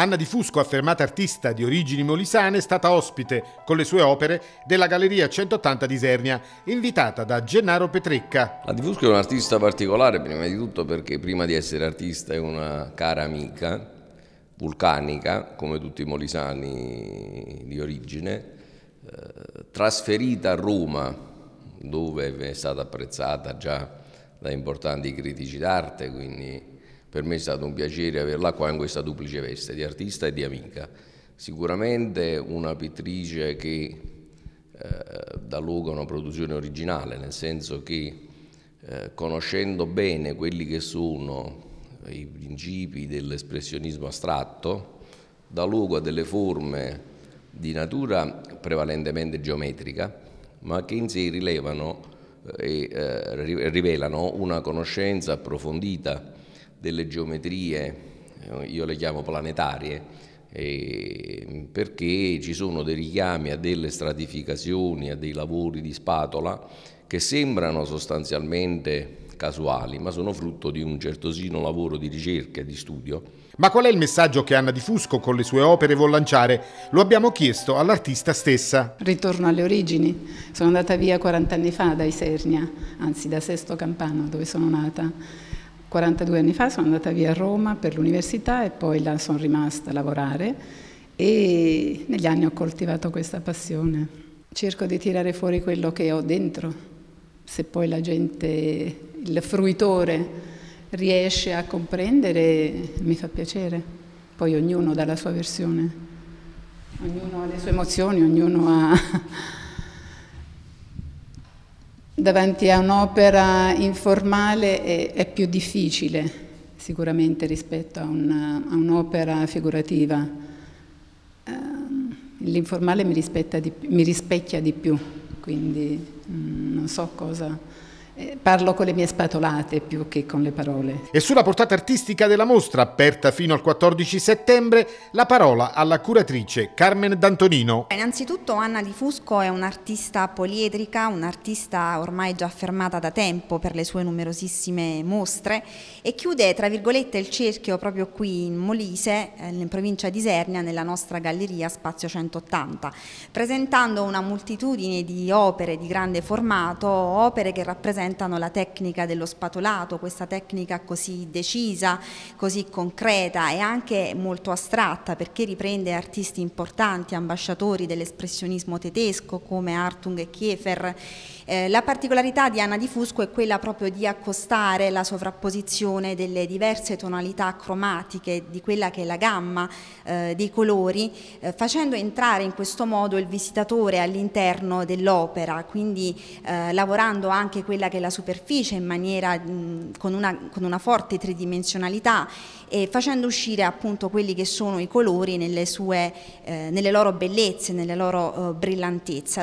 Anna Di Fusco, affermata artista di origini molisane, è stata ospite con le sue opere della Galleria 180 di Isernia, invitata da Gennaro Petrecca. Anna Di Fusco è un'artista particolare, prima di tutto perché prima di essere artista è una cara amica vulcanica, come tutti i molisani di origine, eh, trasferita a Roma, dove è stata apprezzata già da importanti critici d'arte, quindi per me è stato un piacere averla qua in questa duplice veste di artista e di amica. Sicuramente una pittrice che eh, dà luogo a una produzione originale, nel senso che eh, conoscendo bene quelli che sono i principi dell'espressionismo astratto, dà luogo a delle forme di natura prevalentemente geometrica, ma che in sé rilevano eh, e eh, rivelano una conoscenza approfondita delle geometrie, eh, io le chiamo planetarie, perché ci sono dei richiami a delle stratificazioni, a dei lavori di spatola che sembrano sostanzialmente casuali, ma sono frutto di un certosino lavoro di ricerca e di studio. Ma qual è il messaggio che Anna di Fusco con le sue opere vuol lanciare? Lo abbiamo chiesto all'artista stessa. Ritorno alle origini. Sono andata via 40 anni fa da Isernia, anzi da Sesto Campano, dove sono nata 42 anni fa sono andata via a Roma per l'università e poi là sono rimasta a lavorare e negli anni ho coltivato questa passione. Cerco di tirare fuori quello che ho dentro, se poi la gente, il fruitore riesce a comprendere, mi fa piacere. Poi ognuno dà la sua versione, ognuno ha le sue emozioni, ognuno ha davanti a un'opera informale è, è, più difficile sicuramente rispetto a, un'opera figurativa. Uh, l'informale mi, mi, rispecchia di più, quindi mh, mm, non so cosa eh, parlo con le mie spatolate più che con le parole. E sulla portata artistica della mostra, aperta fino al 14 settembre, la parola alla curatrice Carmen D'Antonino. Innanzitutto Anna Di Fusco è un'artista poliedrica, un'artista ormai già affermata da tempo per le sue numerosissime mostre e chiude tra virgolette il cerchio proprio qui in Molise, eh, in provincia di Isernia, nella nostra galleria Spazio 180, presentando una moltitudine di opere di grande formato, opere che rappresentano presentano la tecnica dello spatolato, questa tecnica così decisa, così concreta e anche molto astratta perché riprende artisti importanti, ambasciatori dell'espressionismo tedesco come Artung e Kiefer. Eh, la particolarità di Anna di Fusco è quella proprio di accostare la sovrapposizione delle diverse tonalità cromatiche di quella che è la gamma eh, dei colori, eh, facendo entrare in questo modo il visitatore all'interno dell'opera, quindi eh, lavorando anche quella che che la superficie in maniera, mh, con, una, con, una, forte tridimensionalità e facendo uscire appunto quelli che sono i colori nelle, sue, eh, nelle loro bellezze, nelle loro eh, brillantezza.